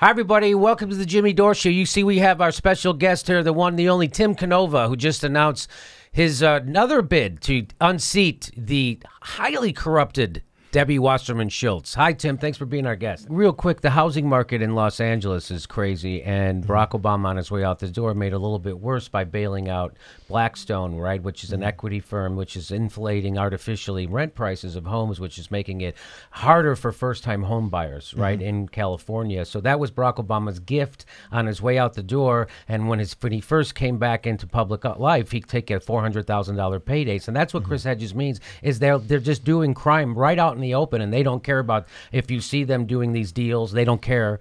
Hi, everybody. Welcome to the Jimmy Dore Show. You see, we have our special guest here, the one, the only Tim Canova, who just announced his uh, another bid to unseat the highly corrupted Debbie Wasserman Schultz. Hi, Tim. Thanks for being our guest. Real quick, the housing market in Los Angeles is crazy, and mm-hmm. Barack Obama, on his way out the door, made a little bit worse by bailing out Blackstone, right, which is an mm-hmm. equity firm, which is inflating artificially rent prices of homes, which is making it harder for first time home buyers, right, mm-hmm. in California. So that was Barack Obama's gift on his way out the door. And when, his, when he first came back into public life, he'd take a $400,000 payday. And that's what mm-hmm. Chris Hedges means, is they're, they're just doing crime right out in the the open and they don't care about if you see them doing these deals, they don't care.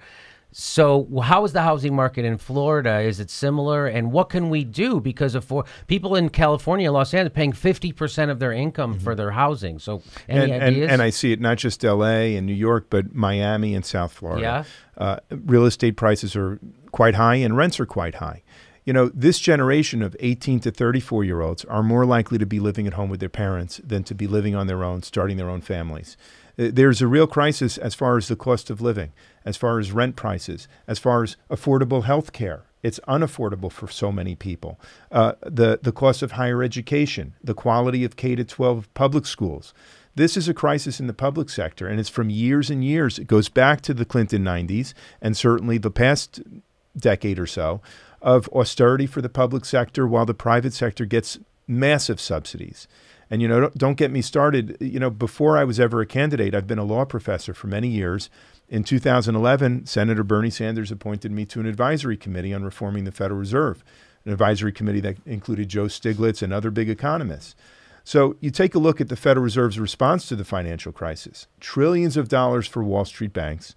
So, how is the housing market in Florida? Is it similar? And what can we do? Because of for, people in California, Los Angeles, paying fifty percent of their income mm-hmm. for their housing. So, any and, ideas? And, and, I see it not just L.A. and New York, but Miami and South Florida. Yeah, uh, real estate prices are quite high and rents are quite high you know, this generation of 18 to 34 year olds are more likely to be living at home with their parents than to be living on their own, starting their own families. Uh, there's a real crisis as far as the cost of living, as far as rent prices, as far as affordable health care. It's unaffordable for so many people. Uh, the, the cost of higher education, the quality of K 12 public schools. This is a crisis in the public sector, and it's from years and years. It goes back to the Clinton 90s and certainly the past decade or so of austerity for the public sector while the private sector gets massive subsidies. And you know, don't get me started. You know, before I was ever a candidate, I've been a law professor for many years. In 2011, Senator Bernie Sanders appointed me to an advisory committee on reforming the Federal Reserve, an advisory committee that included Joe Stiglitz and other big economists. So you take a look at the Federal Reserve's response to the financial crisis trillions of dollars for Wall Street banks,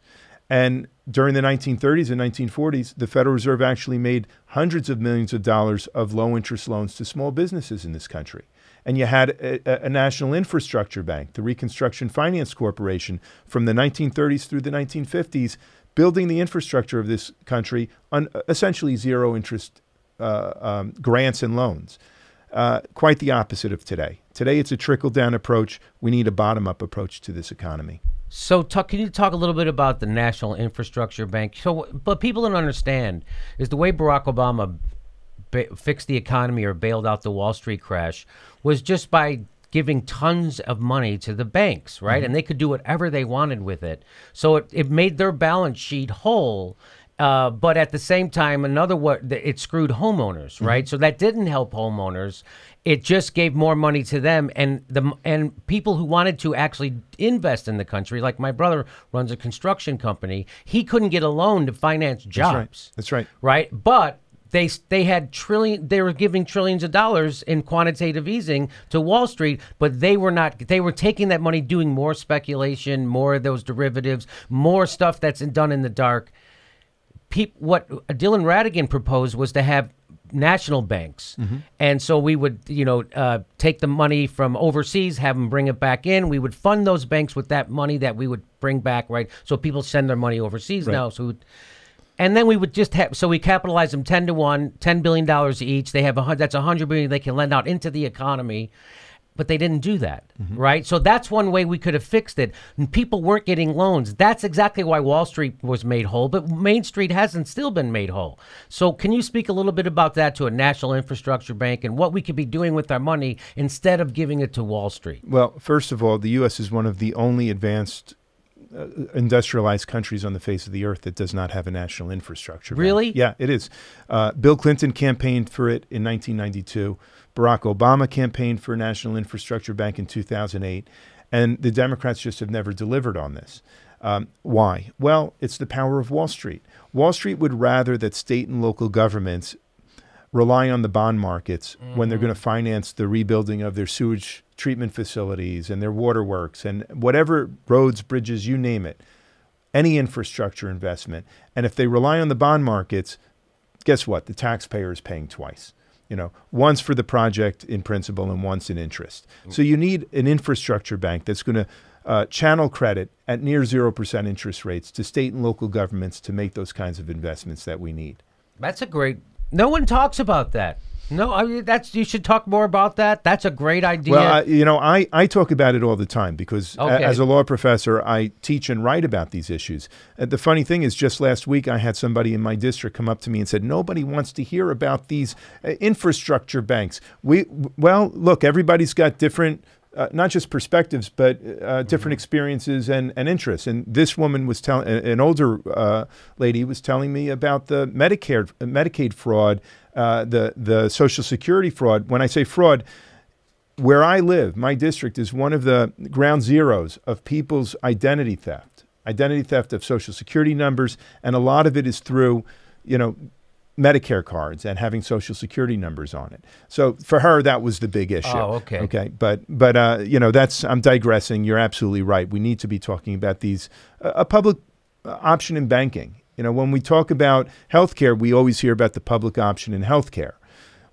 and during the 1930s and 1940s, the Federal Reserve actually made hundreds of millions of dollars of low interest loans to small businesses in this country. And you had a, a, national infrastructure bank, the Reconstruction Finance Corporation, from the 1930s through the 1950s, building the infrastructure of this country on essentially zero interest uh, um, grants and loans. Uh, quite the opposite of today. Today, it's a trickle down approach. We need a bottom up approach to this economy. So, talk, can you talk a little bit about the National Infrastructure Bank? So, but people don't understand is the way Barack Obama ba- fixed the economy or bailed out the Wall Street crash was just by giving tons of money to the banks, right? Mm-hmm. And they could do whatever they wanted with it. So it, it made their balance sheet whole uh, but at the same time, another what it screwed homeowners, mm-hmm. right? Mm-hmm. So that didn't help homeowners. It just gave more money to them and the and people who wanted to actually invest in the country. Like my brother runs a construction company. He couldn't get a loan to finance jobs. That's right. That's right. right? But they they had trillion they were giving trillions of dollars in quantitative easing to Wall Street, but they were not they were taking that money doing more speculation, more of those derivatives, more stuff that's done in the dark what Dylan Radigan proposed was to have national banks, mm-hmm. and so we would you know uh, take the money from overseas, have them bring it back in. We would fund those banks with that money that we would bring back, right? So people send their money overseas right. now, so. Would, and then we would just have, so we capitalize them 10 to 1, $10 billion each. They have, a, that's a 100 billion they can lend out into the economy but they didn't do that, mm-hmm. right? So that's one way we could have fixed it. And people weren't getting loans. That's exactly why Wall Street was made whole, but Main Street hasn't still been made whole. So can you speak a little bit about that to a national infrastructure bank and what we could be doing with our money instead of giving it to Wall Street? Well, first of all, the U.S. is one of the only advanced uh, industrialized countries on the face of the earth that does not have a national infrastructure. Really? Bank. Yeah, it is. Uh, Bill Clinton campaigned for it in 1992. Barack Obama campaigned for a national infrastructure bank in 2008, and the Democrats just have never delivered on this. Um, why? Well, it's the power of Wall Street. Wall Street would rather that state and local governments rely on the bond markets mm-hmm. when they're mm-hmm. going to finance the rebuilding of their sewage treatment facilities and their waterworks and whatever roads, bridges, you name it, any infrastructure investment. And if they rely on the bond markets, guess what? The taxpayer is paying twice you know, once for the project in principle and once in interest. So you need an infrastructure bank that's going to uh, channel credit at near 0% interest rates to state and local governments to make those kinds of investments that we need. That's a great, no one talks about that. No, I mean, that's you should talk more about that. That's a great idea. Well, I, you know, I, I talk about it all the time because okay. a, as a law professor, I teach and write about these issues. the funny thing is, just last week, I had somebody in my district come up to me and said, "Nobody wants to hear about these uh, infrastructure banks." We well, look, everybody's got different uh, not just perspectives, but uh, different mm-hmm. experiences and, and interests. And this woman was telling, an older uh, lady was telling me about the Medicare Medicaid fraud uh, the the Social Security fraud. When I say fraud, where I live, my district is one of the ground zeros of people's identity theft, identity theft of Social Security numbers, and a lot of it is through, you know, Medicare cards and having Social Security numbers on it. So for her, that was the big issue. Oh, okay. Okay, but but uh, you know that's I'm digressing. You're absolutely right. We need to be talking about these uh, a public uh, option in banking you know, when we talk about healthcare, we always hear about the public option in healthcare.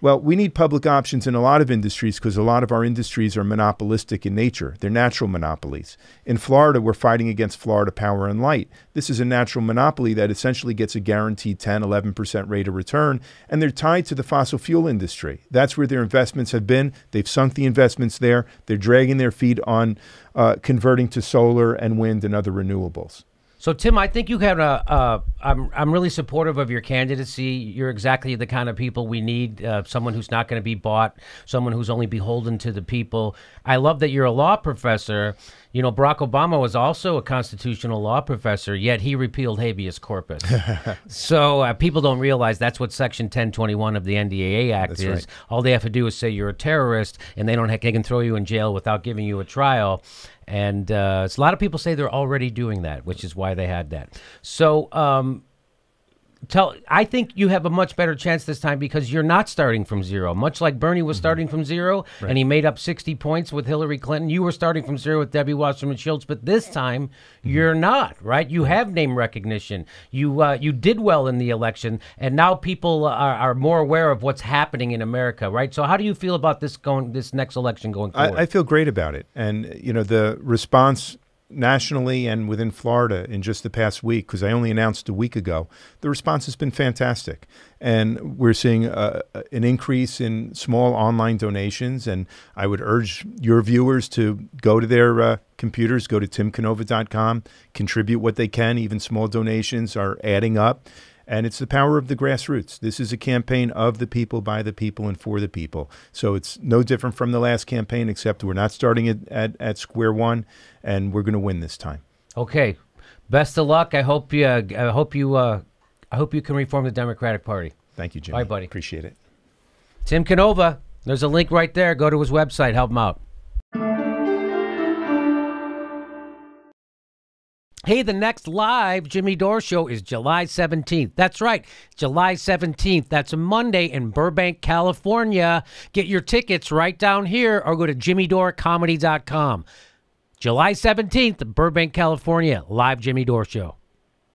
Well, we need public options in a lot of industries because a lot of our industries are monopolistic in nature. They're natural monopolies. In Florida, we're fighting against Florida Power and Light. This is a natural monopoly that essentially gets a guaranteed 10, 11% rate of return, and they're tied to the fossil fuel industry. That's where their investments have been. They've sunk the investments there. They're dragging their feet on uh, converting to solar and wind and other renewables. So Tim, I think you have ai a I'm I'm really supportive of your candidacy. You're exactly the kind of people we need. Uh, someone who's not going to be bought. Someone who's only beholden to the people. I love that you're a law professor you know, Barack Obama was also a constitutional law professor, yet he repealed habeas corpus. so uh, people don't realize that's what Section 1021 of the NDAA Act that's is. Right. All they have to do is say you're a terrorist, and they don't have, they can throw you in jail without giving you a trial. And uh, a lot of people say they're already doing that, which is why they had that. So um, tell I think you have a much better chance this time because you're not starting from zero. Much like Bernie was mm-hmm. starting from zero right. and he made up 60 points with Hillary Clinton, you were starting from zero with Debbie Wasserman Schultz, but this time mm-hmm. you're not, right? You have name recognition. You uh, you did well in the election and now people are, are more aware of what's happening in America, right? So how do you feel about this going this next election going forward? I, I feel great about it. And you know the response nationally and within Florida in just the past week, because I only announced a week ago, the response has been fantastic. And we're seeing uh, uh, an increase in small online donations. And I would urge your viewers to go to their uh, computers, go to timcanova.com, contribute what they can. Even small donations are adding up. And it's the power of the grassroots. This is a campaign of the people, by the people, and for the people. So it's no different from the last campaign, except we're not starting at, at, at square one, and we're going to win this time. Okay. Best of luck. I hope you. Uh, I hope you. Uh, I hope you can reform the Democratic Party. Thank you, Jim. Bye, buddy. Appreciate it. Tim Canova. There's a link right there. Go to his website. Help him out. Hey, the next live Jimmy Dore show is July 17th. That's right, July 17th. That's a Monday in Burbank, California. Get your tickets right down here or go to jimmydorecomedy.com. July 17th, Burbank, California, live Jimmy Dore show.